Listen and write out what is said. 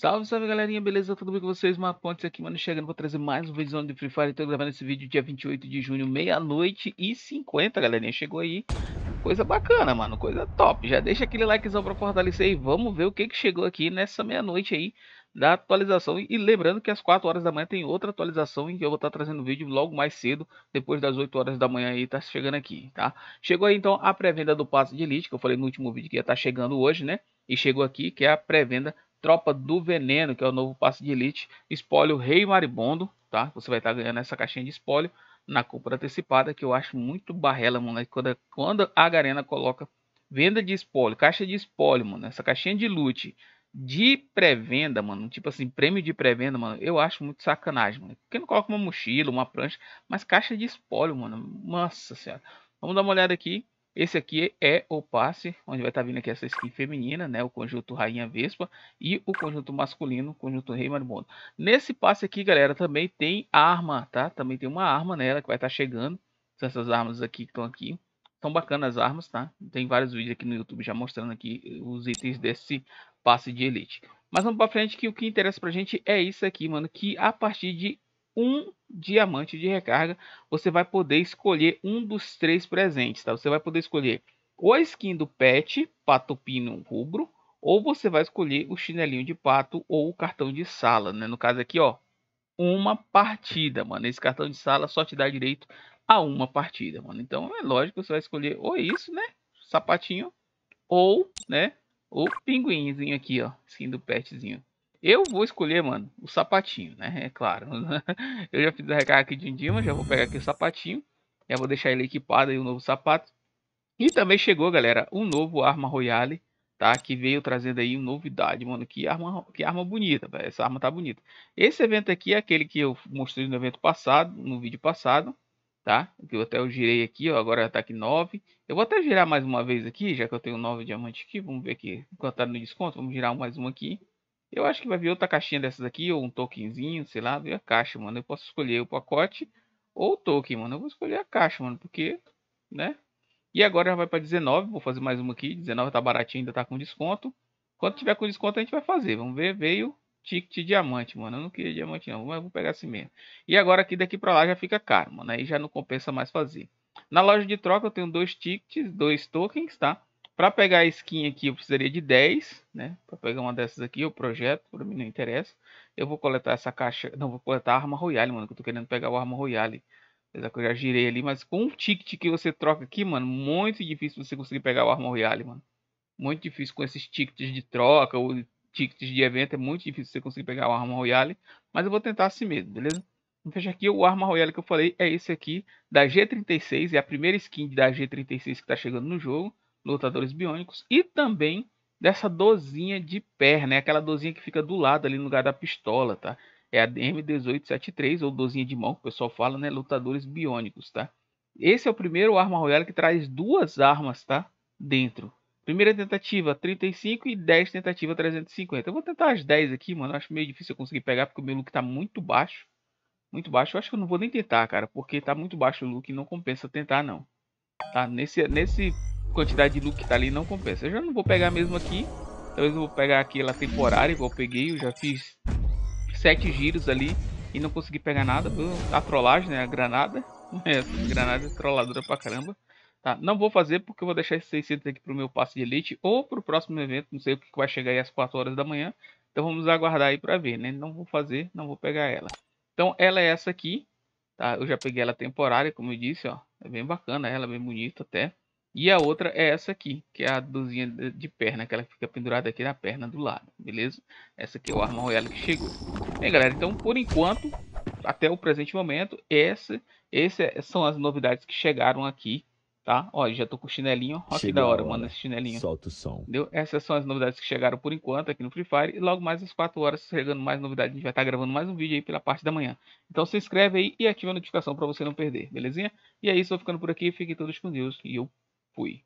Salve, salve galerinha, beleza? Tudo bem com vocês? Mapontes aqui, mano, chegando vou trazer mais um vídeo de Free Fire. Tô gravando esse vídeo dia 28 de junho, meia-noite e 50, galerinha. Chegou aí, coisa bacana, mano, coisa top. Já deixa aquele likezão pra fortalecer e vamos ver o que que chegou aqui nessa meia-noite aí da atualização. E lembrando que às 4 horas da manhã tem outra atualização em que eu vou estar trazendo vídeo logo mais cedo, depois das 8 horas da manhã aí, tá chegando aqui, tá? Chegou aí então a pré-venda do passe de elite, que eu falei no último vídeo que ia estar tá chegando hoje, né? E chegou aqui, que é a pré-venda Tropa do Veneno, que é o novo passe de elite. Espólio Rei Maribondo, tá? Você vai estar tá ganhando essa caixinha de espólio na compra antecipada, que eu acho muito barrela, mano. Quando, quando a Garena coloca venda de espólio, caixa de espólio, mano, essa caixinha de loot de pré-venda, mano, tipo assim, prêmio de pré-venda, mano, eu acho muito sacanagem, mano. Porque não coloca uma mochila, uma prancha, mas caixa de espólio, mano. Nossa senhora. Vamos dar uma olhada aqui esse aqui é o passe, onde vai estar tá vindo aqui essa skin feminina, né? O conjunto Rainha Vespa e o conjunto masculino, conjunto Rei Maribondo. Nesse passe aqui, galera, também tem arma, tá? Também tem uma arma nela que vai estar tá chegando. São essas armas aqui que estão aqui. São bacanas as armas, tá? Tem vários vídeos aqui no YouTube já mostrando aqui os itens desse passe de Elite. Mas vamos para frente que o que interessa pra gente é isso aqui, mano. Que a partir de um diamante de recarga, você vai poder escolher um dos três presentes, tá? Você vai poder escolher ou a skin do pet, pato pino rubro, ou você vai escolher o chinelinho de pato ou o cartão de sala, né? No caso aqui, ó, uma partida, mano. Esse cartão de sala só te dá direito a uma partida, mano. Então é lógico que você vai escolher ou isso, né? Sapatinho ou, né, o pinguinzinho aqui, ó, skin do petzinho. Eu vou escolher, mano, o sapatinho, né? É claro. eu já fiz a recarga aqui de um dia, mas já vou pegar aqui o sapatinho. Já vou deixar ele equipado aí o um novo sapato. E também chegou, galera, um novo arma Royale, tá? Que veio trazendo aí novidade, mano. Que arma, que arma bonita, velho. Essa arma tá bonita. Esse evento aqui é aquele que eu mostrei no evento passado, no vídeo passado, tá? Que eu até girei aqui, ó. Agora tá aqui 9. Eu vou até girar mais uma vez aqui, já que eu tenho 9 diamantes aqui. Vamos ver aqui enquanto tá no desconto. Vamos girar mais uma aqui. Eu acho que vai vir outra caixinha dessas aqui, ou um tokenzinho, sei lá, veio a caixa, mano. Eu posso escolher o pacote ou o token, mano. Eu vou escolher a caixa, mano, porque, né? E agora já vai para 19, vou fazer mais uma aqui. 19 tá baratinho, ainda tá com desconto. Quando tiver com desconto a gente vai fazer, vamos ver, veio ticket diamante, mano. Eu não queria diamante não, mas vou pegar assim mesmo. E agora aqui daqui para lá já fica caro, mano. Aí já não compensa mais fazer. Na loja de troca eu tenho dois tickets, dois tokens, tá? Para pegar a skin aqui, eu precisaria de 10, né? Para pegar uma dessas aqui, o projeto, para mim não interessa. Eu vou coletar essa caixa, não, vou coletar a arma Royale, mano, que eu tô querendo pegar o arma Royale. Apesar que eu já girei ali, mas com um ticket que você troca aqui, mano, muito difícil você conseguir pegar o arma Royale, mano. Muito difícil com esses tickets de troca ou tickets de evento, é muito difícil você conseguir pegar o arma Royale, mas eu vou tentar assim mesmo, beleza? Vamos fechar aqui o arma Royale que eu falei, é esse aqui, da G36, é a primeira skin da G36 que tá chegando no jogo lutadores biônicos e também dessa dozinha de perna, né? Aquela dozinha que fica do lado ali no lugar da pistola, tá? É a DM1873 ou dozinha de mão que o pessoal fala, né? Lutadores biônicos, tá? Esse é o primeiro arma royale que traz duas armas, tá? Dentro. Primeira tentativa 35 e 10 tentativa 350. Eu vou tentar as 10 aqui, mano. Acho meio difícil eu conseguir pegar porque o meu look tá muito baixo. Muito baixo. Eu acho que eu não vou nem tentar, cara, porque tá muito baixo o look e não compensa tentar não. Tá? Nesse nesse quantidade de look que tá ali não compensa. Eu já não vou pegar mesmo aqui. Talvez eu vou pegar aquela temporária, igual eu peguei. Eu já fiz sete giros ali e não consegui pegar nada. A trollagem, né? A granada. É essa granada é trolladora pra caramba. Tá, não vou fazer porque eu vou deixar esses 600 aqui pro meu passe de elite ou pro próximo evento. Não sei o que vai chegar aí às 4 horas da manhã. Então vamos aguardar aí pra ver, né? Não vou fazer, não vou pegar ela. Então ela é essa aqui. Tá, eu já peguei ela temporária, como eu disse, ó. É bem bacana ela, bem bonita até. E a outra é essa aqui, que é a dorzinha de perna, aquela que fica pendurada aqui na perna do lado, beleza? Essa aqui é o arma royale que chegou. Bem, galera, então por enquanto, até o presente momento, essa, essas é, são as novidades que chegaram aqui, tá? Olha, já tô com o chinelinho, ó, que da hora, hora, mano, esse chinelinho. Solta o som. Entendeu? Essas são as novidades que chegaram por enquanto aqui no Free Fire, e logo mais às 4 horas, chegando mais novidades, a gente vai estar tá gravando mais um vídeo aí pela parte da manhã. Então se inscreve aí e ativa a notificação para você não perder, belezinha? E é isso, vou ficando por aqui, fiquem todos com Deus e eu fui.